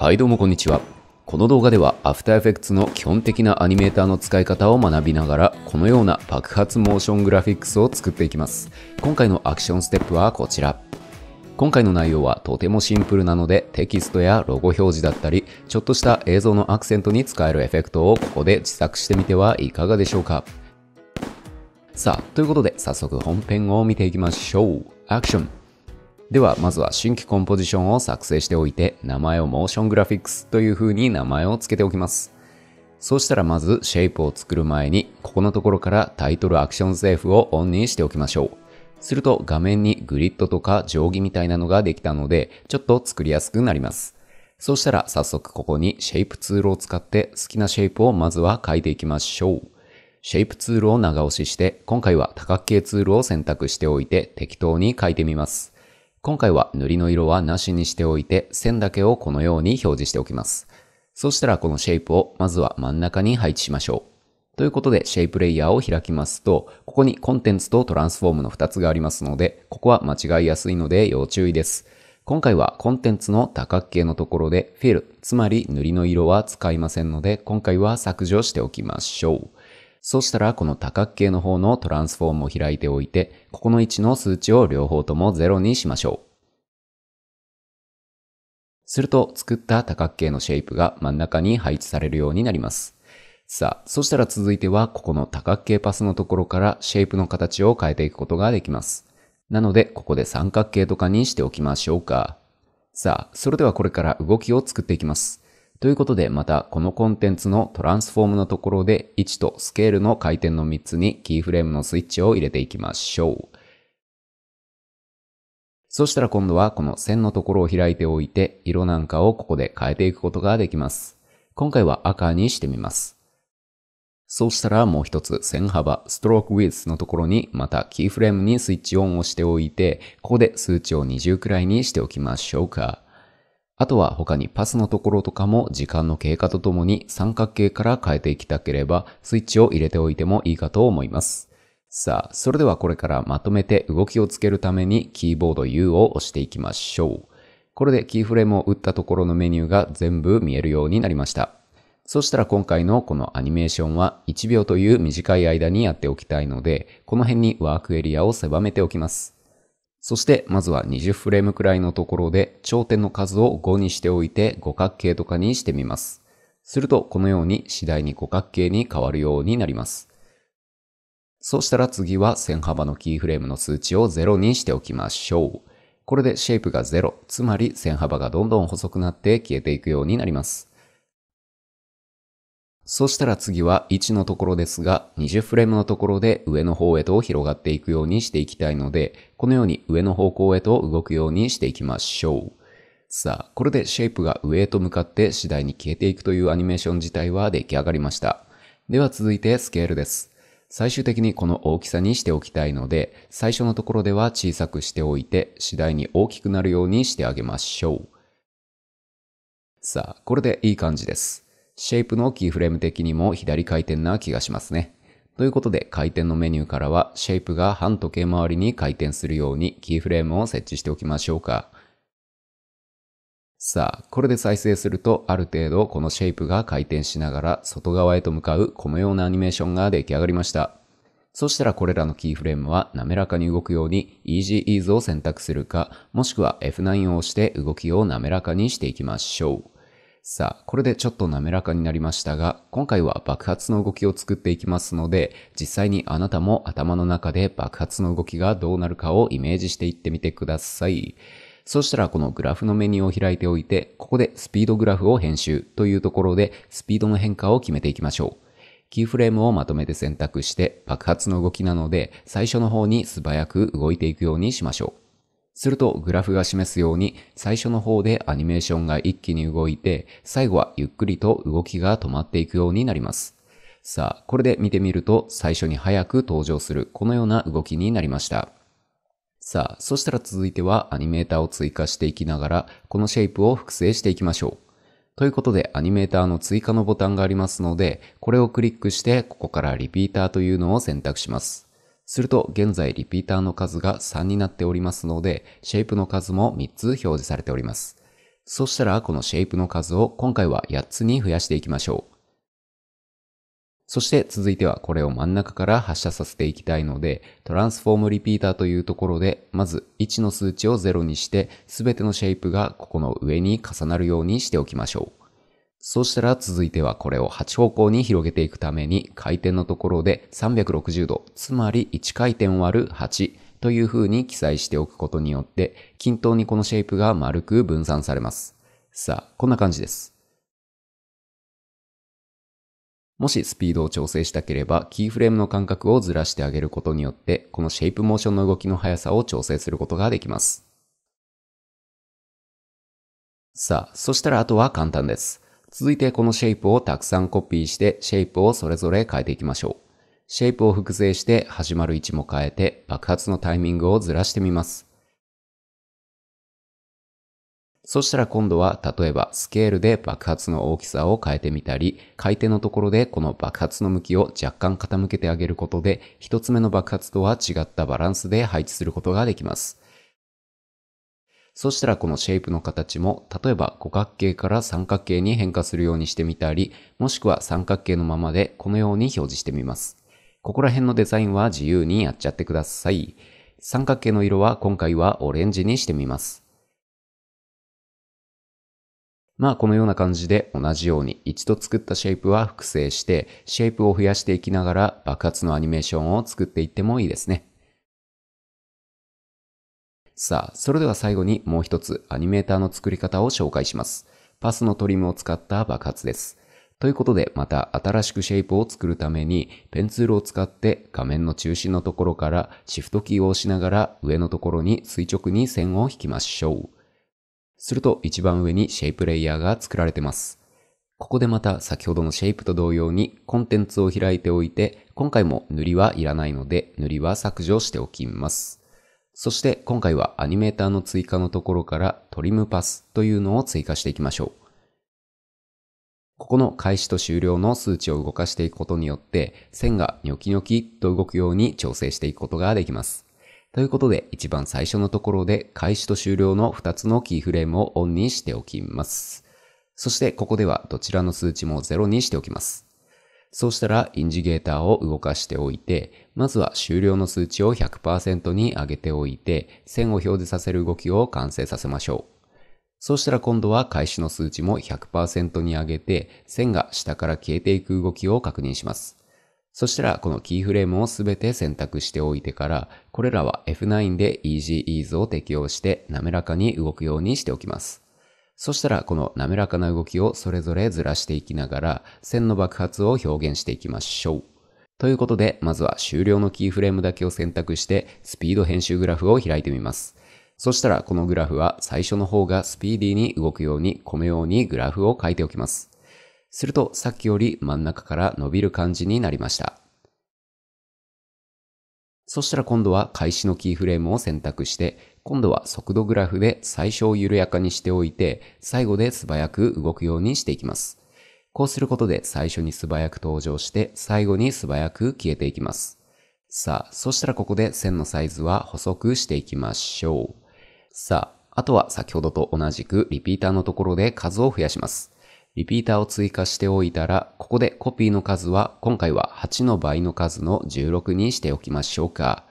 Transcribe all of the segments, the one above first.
はいどうもこんにちは。この動画では After Effects の基本的なアニメーターの使い方を学びながらこのような爆発モーショングラフィックスを作っていきます。今回のアクションステップはこちら。今回の内容はとてもシンプルなのでテキストやロゴ表示だったりちょっとした映像のアクセントに使えるエフェクトをここで自作してみてはいかがでしょうかさあ、ということで早速本編を見ていきましょう。アクションでは、まずは新規コンポジションを作成しておいて、名前をモーショングラフィックスという風に名前を付けておきます。そうしたらまず、シェイプを作る前に、ここのところからタイトルアクションセーフをオンにしておきましょう。すると画面にグリッドとか定規みたいなのができたので、ちょっと作りやすくなります。そうしたら早速ここにシェイプツールを使って好きなシェイプをまずは書いていきましょう。シェイプツールを長押しして、今回は多角形ツールを選択しておいて適当に書いてみます。今回は塗りの色はなしにしておいて、線だけをこのように表示しておきます。そしたらこのシェイプをまずは真ん中に配置しましょう。ということで、シェイプレイヤーを開きますと、ここにコンテンツとトランスフォームの2つがありますので、ここは間違いやすいので要注意です。今回はコンテンツの多角形のところで、フィル、つまり塗りの色は使いませんので、今回は削除しておきましょう。そしたらこの多角形の方のトランスフォームを開いておいて、ここの位置の数値を両方とも0にしましょう。すると作った多角形のシェイプが真ん中に配置されるようになります。さあ、そしたら続いてはここの多角形パスのところからシェイプの形を変えていくことができます。なので、ここで三角形とかにしておきましょうか。さあ、それではこれから動きを作っていきます。ということで、またこのコンテンツのトランスフォームのところで、位置とスケールの回転の3つにキーフレームのスイッチを入れていきましょう。そしたら今度はこの線のところを開いておいて、色なんかをここで変えていくことができます。今回は赤にしてみます。そうしたらもう一つ線幅、ストロークウィズのところにまたキーフレームにスイッチオンをしておいて、ここで数値を20くらいにしておきましょうか。あとは他にパスのところとかも時間の経過とともに三角形から変えていきたければスイッチを入れておいてもいいかと思います。さあ、それではこれからまとめて動きをつけるためにキーボード U を押していきましょう。これでキーフレームを打ったところのメニューが全部見えるようになりました。そしたら今回のこのアニメーションは1秒という短い間にやっておきたいので、この辺にワークエリアを狭めておきます。そしてまずは20フレームくらいのところで頂点の数を5にしておいて五角形とかにしてみます。するとこのように次第に五角形に変わるようになります。そうしたら次は線幅のキーフレームの数値を0にしておきましょう。これでシェイプが0、つまり線幅がどんどん細くなって消えていくようになります。そしたら次は1のところですが、20フレームのところで上の方へと広がっていくようにしていきたいので、このように上の方向へと動くようにしていきましょう。さあ、これでシェイプが上へと向かって次第に消えていくというアニメーション自体は出来上がりました。では続いてスケールです。最終的にこの大きさにしておきたいので、最初のところでは小さくしておいて、次第に大きくなるようにしてあげましょう。さあ、これでいい感じです。シェイプのキーフレーム的にも左回転な気がしますね。ということで回転のメニューからはシェイプが反時計回りに回転するようにキーフレームを設置しておきましょうか。さあ、これで再生するとある程度このシェイプが回転しながら外側へと向かうこのようなアニメーションが出来上がりました。そしたらこれらのキーフレームは滑らかに動くように EasyEase を選択するか、もしくは F9 を押して動きを滑らかにしていきましょう。さあ、これでちょっと滑らかになりましたが、今回は爆発の動きを作っていきますので、実際にあなたも頭の中で爆発の動きがどうなるかをイメージしていってみてください。そしたらこのグラフのメニューを開いておいて、ここでスピードグラフを編集というところで、スピードの変化を決めていきましょう。キーフレームをまとめて選択して、爆発の動きなので、最初の方に素早く動いていくようにしましょう。するとグラフが示すように最初の方でアニメーションが一気に動いて最後はゆっくりと動きが止まっていくようになります。さあ、これで見てみると最初に早く登場するこのような動きになりました。さあ、そしたら続いてはアニメーターを追加していきながらこのシェイプを複製していきましょう。ということでアニメーターの追加のボタンがありますのでこれをクリックしてここからリピーターというのを選択します。すると、現在リピーターの数が3になっておりますので、シェイプの数も3つ表示されております。そしたら、このシェイプの数を今回は8つに増やしていきましょう。そして続いてはこれを真ん中から発射させていきたいので、トランスフォームリピーターというところで、まず1の数値を0にして、すべてのシェイプがここの上に重なるようにしておきましょう。そしたら続いてはこれを8方向に広げていくために回転のところで360度、つまり1回転割る8という風に記載しておくことによって均等にこのシェイプが丸く分散されます。さあ、こんな感じです。もしスピードを調整したければキーフレームの間隔をずらしてあげることによってこのシェイプモーションの動きの速さを調整することができます。さあ、そしたらあとは簡単です。続いてこのシェイプをたくさんコピーしてシェイプをそれぞれ変えていきましょう。シェイプを複製して始まる位置も変えて爆発のタイミングをずらしてみます。そしたら今度は例えばスケールで爆発の大きさを変えてみたり、回転のところでこの爆発の向きを若干傾けてあげることで、一つ目の爆発とは違ったバランスで配置することができます。そしたらこのシェイプの形も、例えば五角形から三角形に変化するようにしてみたり、もしくは三角形のままでこのように表示してみます。ここら辺のデザインは自由にやっちゃってください。三角形の色は今回はオレンジにしてみます。まあこのような感じで同じように一度作ったシェイプは複製して、シェイプを増やしていきながら爆発のアニメーションを作っていってもいいですね。さあ、それでは最後にもう一つアニメーターの作り方を紹介します。パスのトリムを使った爆発です。ということで、また新しくシェイプを作るために、ペンツールを使って画面の中心のところからシフトキーを押しながら上のところに垂直に線を引きましょう。すると一番上にシェイプレイヤーが作られてます。ここでまた先ほどのシェイプと同様にコンテンツを開いておいて、今回も塗りはいらないので塗りは削除しておきます。そして今回はアニメーターの追加のところからトリムパスというのを追加していきましょう。ここの開始と終了の数値を動かしていくことによって線がニョキニョキと動くように調整していくことができます。ということで一番最初のところで開始と終了の2つのキーフレームをオンにしておきます。そしてここではどちらの数値も0にしておきます。そうしたら、インジゲーターを動かしておいて、まずは終了の数値を100%に上げておいて、線を表示させる動きを完成させましょう。そうしたら今度は開始の数値も100%に上げて、線が下から消えていく動きを確認します。そしたらこのキーフレームをすべて選択しておいてから、これらは F9 で EasyEase を適用して滑らかに動くようにしておきます。そしたらこの滑らかな動きをそれぞれずらしていきながら線の爆発を表現していきましょう。ということで、まずは終了のキーフレームだけを選択してスピード編集グラフを開いてみます。そしたらこのグラフは最初の方がスピーディーに動くようにこのようにグラフを書いておきます。するとさっきより真ん中から伸びる感じになりました。そしたら今度は開始のキーフレームを選択して、今度は速度グラフで最小を緩やかにしておいて、最後で素早く動くようにしていきます。こうすることで最初に素早く登場して、最後に素早く消えていきます。さあ、そしたらここで線のサイズは細くしていきましょう。さあ、あとは先ほどと同じくリピーターのところで数を増やします。リピーターを追加しておいたら、ここでコピーの数は今回は8の倍の数の16にしておきましょうか。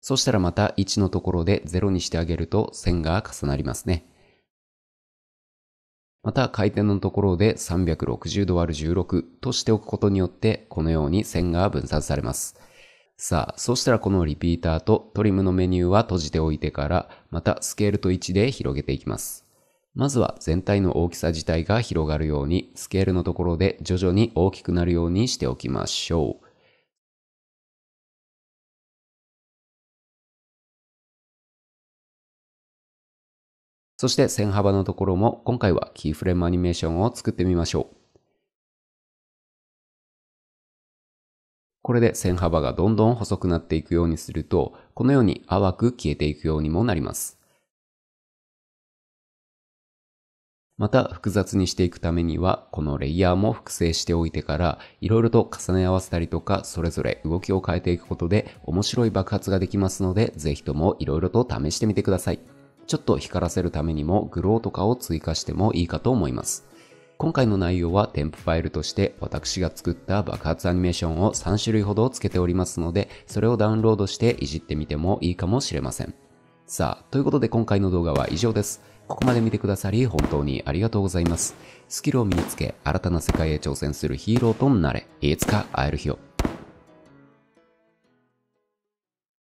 そしたらまた1のところで0にしてあげると線が重なりますね。また回転のところで 360°÷16 としておくことによってこのように線が分散されます。さあ、そしたらこのリピーターとトリムのメニューは閉じておいてからまたスケールと1で広げていきます。まずは全体の大きさ自体が広がるように、スケールのところで徐々に大きくなるようにしておきましょう。そして線幅のところも今回はキーフレームアニメーションを作ってみましょう。これで線幅がどんどん細くなっていくようにすると、このように淡く消えていくようにもなります。また複雑にしていくためには、このレイヤーも複製しておいてから、いろいろと重ね合わせたりとか、それぞれ動きを変えていくことで、面白い爆発ができますので、ぜひともいろいろと試してみてください。ちょっと光らせるためにも、グローとかを追加してもいいかと思います。今回の内容は添付ファイルとして私が作った爆発アニメーションを3種類ほどつけておりますので、それをダウンロードしていじってみてもいいかもしれません。さあ、ということで今回の動画は以上です。ここまで見てくださり本当にありがとうございます。スキルを身につけ、新たな世界へ挑戦するヒーローとなれ、いつか会える日を。